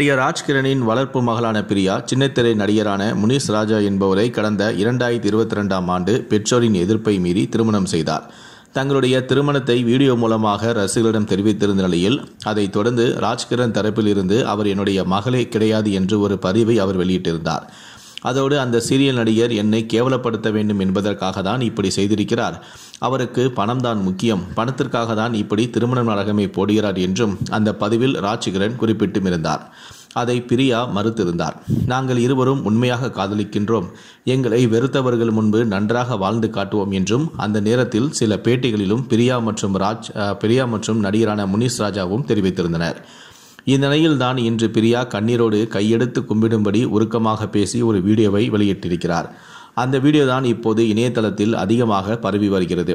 நடிகர் ராஜ்கிரணின் வளர்ப்பு மகளான பிரியா சின்னத்திரை நடிகரான முனிஷ் ராஜா என்பவரை கடந்த இரண்டாயிரத்தி இருபத்தி ரெண்டாம் ஆண்டு பெற்றோரின் எதிர்ப்பை மீறி திருமணம் செய்தார் தங்களுடைய திருமணத்தை வீடியோ மூலமாக ரசிகர்களிடம் தெரிவித்திருந்த நிலையில் அதைத் தொடர்ந்து ராஜ்கிரண் தரப்பிலிருந்து அவர் என்னுடைய மகளே கிடையாது என்று ஒரு பதிவை அவர் வெளியிட்டிருந்தார் அதோடு அந்த சீரியல் நடிகர் என்னை கேவலப்படுத்த வேண்டும் என்பதற்காக தான் இப்படி செய்திருக்கிறார் அவருக்கு பணம் தான் முக்கியம் பணத்திற்காக தான் இப்படி திருமணம் நடகமே போடுகிறார் என்றும் அந்த பதிவில் ராஜ்கிரண் குறிப்பிட்டும் இருந்தார் அதை பிரியா மறுத்திருந்தார் நாங்கள் இருவரும் உண்மையாக காதலிக்கின்றோம் எங்களை வெறுத்தவர்கள் முன்பு நன்றாக வாழ்ந்து காட்டுவோம் என்றும் அந்த நேரத்தில் சில பேட்டிகளிலும் பிரியா மற்றும் ராஜ் பிரியா மற்றும் நடிகரான முனிஷ் ராஜாவும் தெரிவித்திருந்தனர் இந்நிலையில் தான் இன்று பிரியா கண்ணீரோடு கையெடுத்து கும்பிடும்படி உருக்கமாக பேசி ஒரு வீடியோவை வெளியிட்டிருக்கிறார் அந்த வீடியோ தான் இப்போது இணையதளத்தில் அதிகமாக பரவி வருகிறது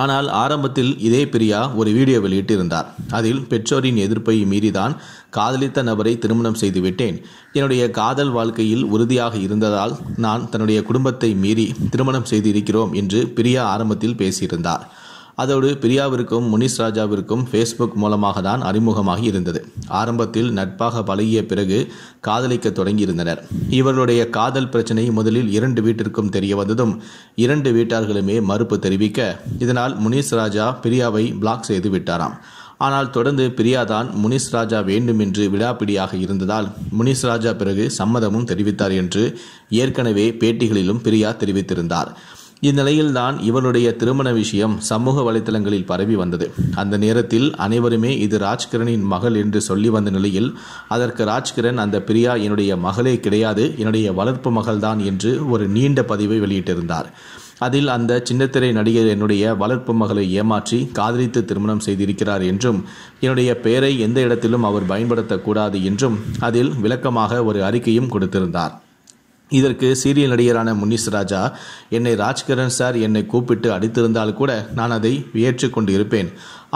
ஆனால் ஆரம்பத்தில் இதே பிரியா ஒரு வீடியோ வெளியிட்டிருந்தார் அதில் பெற்றோரின் எதிர்ப்பை மீறிதான் காதலித்த நபரை திருமணம் செய்துவிட்டேன் என்னுடைய காதல் வாழ்க்கையில் உறுதியாக இருந்ததால் நான் தன்னுடைய குடும்பத்தை மீறி திருமணம் செய்திருக்கிறோம் என்று பிரியா ஆரம்பத்தில் பேசியிருந்தார் அதோடு பிரியாவிற்கும் முனிஸ் ராஜாவிற்கும் ஃபேஸ்புக் மூலமாக தான் அறிமுகமாகி இருந்தது ஆரம்பத்தில் நட்பாக பழகிய பிறகு காதலிக்க தொடங்கியிருந்தனர் இவர்களுடைய காதல் பிரச்சனை முதலில் இரண்டு வீட்டிற்கும் தெரிய வந்ததும் இரண்டு வீட்டார்களுமே மறுப்பு தெரிவிக்க இதனால் முனிஸ் ராஜா பிரியாவை பிளாக் செய்து விட்டாராம் ஆனால் தொடர்ந்து பிரியாதான் முனிஸ் ராஜா வேண்டுமென்று விடாப்பிடியாக இருந்ததால் முனிஸ் ராஜா பிறகு சம்மதமும் தெரிவித்தார் என்று ஏற்கனவே பேட்டிகளிலும் பிரியா தெரிவித்திருந்தார் இந்நிலையில்தான் இவருடைய திருமண விஷயம் சமூக வலைத்தளங்களில் பரவி வந்தது அந்த நேரத்தில் அனைவருமே இது ராஜ்கிரனின் மகள் என்று சொல்லி வந்த நிலையில் அதற்கு ராஜ்கிரண் அந்த பிரியா என்னுடைய மகளே கிடையாது என்னுடைய வளர்ப்பு மகள்தான் என்று ஒரு நீண்ட பதிவை வெளியிட்டிருந்தார் அதில் அந்த சின்னத்திரை நடிகர் என்னுடைய வளர்ப்பு மகளை ஏமாற்றி காதலித்து திருமணம் செய்திருக்கிறார் என்றும் என்னுடைய பெயரை எந்த இடத்திலும் அவர் பயன்படுத்தக்கூடாது என்றும் அதில் விளக்கமாக ஒரு அறிக்கையும் கொடுத்திருந்தார் இதற்கு சீரியல் நடிகரான முன்னிஸ் ராஜா என்னை ராஜ்கரன் சார் என்னை கூப்பிட்டு அடித்திருந்தால் கூட நான் அதை ஏற்றுக்கொண்டு இருப்பேன்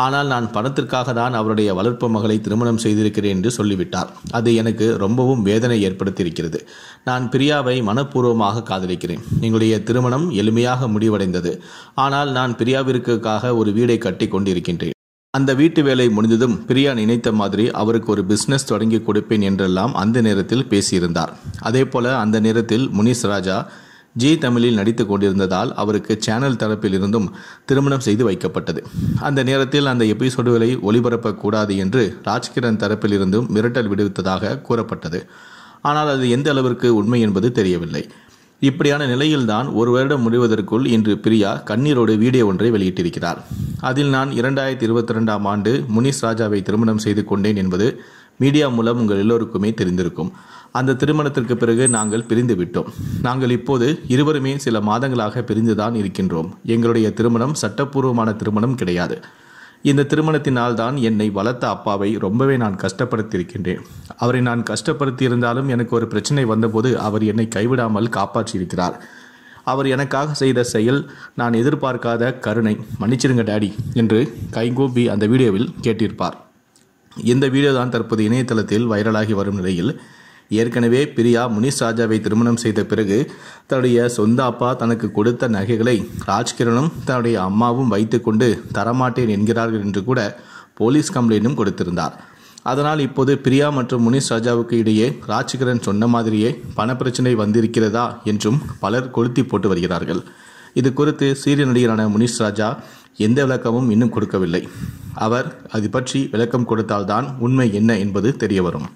ஆனால் நான் பணத்திற்காக தான் அவருடைய வளர்ப்பு மகளை திருமணம் செய்திருக்கிறேன் என்று சொல்லிவிட்டார் அது எனக்கு ரொம்பவும் வேதனை ஏற்படுத்தியிருக்கிறது நான் பிரியாவை மனப்பூர்வமாக காதலிக்கிறேன் எங்களுடைய திருமணம் எளிமையாக முடிவடைந்தது ஆனால் நான் பிரியாவிற்காக ஒரு வீடை கட்டி கொண்டிருக்கின்றேன் அந்த வீட்டு வேலை முடிந்ததும் பிரியா நினைத்த மாதிரி அவருக்கு ஒரு பிஸ்னஸ் தொடங்கி கொடுப்பேன் என்றெல்லாம் அந்த நேரத்தில் பேசியிருந்தார் அதே போல அந்த நேரத்தில் முனிஷ் ராஜா ஜி தமிழில் நடித்து கொண்டிருந்ததால் அவருக்கு சேனல் தரப்பிலிருந்தும் திருமணம் செய்து வைக்கப்பட்டது அந்த நேரத்தில் அந்த எபிசோடுகளை ஒளிபரப்பக்கூடாது என்று ராஜ்கிரண் தரப்பிலிருந்தும் மிரட்டல் விடுவித்ததாக கூறப்பட்டது ஆனால் அது எந்த அளவிற்கு உண்மை என்பது தெரியவில்லை இப்படியான நிலையில்தான் ஒரு வருடம் முடிவதற்குள் இன்று பிரியா கண்ணீரோடு வீடியோ ஒன்றை வெளியிட்டிருக்கிறார் அதில் நான் இரண்டாயிரத்தி இருபத்தி ரெண்டாம் ஆண்டு முனிஷ் ராஜாவை திருமணம் செய்து கொண்டேன் என்பது மீடியா மூலம் உங்கள் எல்லோருக்குமே தெரிந்திருக்கும் அந்த திருமணத்திற்கு பிறகு நாங்கள் பிரிந்து விட்டோம் நாங்கள் இப்போது இருவருமே சில மாதங்களாக பிரிந்துதான் இருக்கின்றோம் எங்களுடைய திருமணம் சட்டப்பூர்வமான திருமணம் கிடையாது இந்த திருமணத்தினால் தான் என்னை வளர்த்த அப்பாவை ரொம்பவே நான் கஷ்டப்படுத்தியிருக்கின்றேன் அவரை நான் கஷ்டப்படுத்தியிருந்தாலும் எனக்கு ஒரு பிரச்சனை வந்தபோது அவர் என்னை கைவிடாமல் காப்பாற்றியிருக்கிறார் அவர் எனக்காக செய்த செயல் நான் எதிர்பார்க்காத கருணை மன்னிச்சிருங்க டேடி என்று கைகோபி அந்த வீடியோவில் கேட்டிருப்பார் இந்த வீடியோ தான் தற்போது இணையதளத்தில் வைரலாகி வரும் நிலையில் ஏற்கனவே பிரியா முனிஷ் ராஜாவை திருமணம் செய்த பிறகு தன்னுடைய சொந்த அப்பா தனக்கு கொடுத்த நகைகளை ராஜ்கிரணும் தன்னுடைய அம்மாவும் வைத்துக்கொண்டு தரமாட்டேன் என்கிறார்கள் என்று கூட போலீஸ் கம்ப்ளைண்டும் கொடுத்திருந்தார் அதனால் இப்போது பிரியா மற்றும் முனிஷ் ராஜாவுக்கு இடையே ராஜ்கிரண் சொன்ன மாதிரியே பணப்பிரச்சனை வந்திருக்கிறதா என்றும் பலர் கொளுத்தி போட்டு வருகிறார்கள் இது குறித்து சீரிய நடிகரான முனிஷ் ராஜா எந்த விளக்கமும் இன்னும் கொடுக்கவில்லை அவர் அது பற்றி விளக்கம் கொடுத்தால்தான் உண்மை என்ன என்பது தெரியவரும்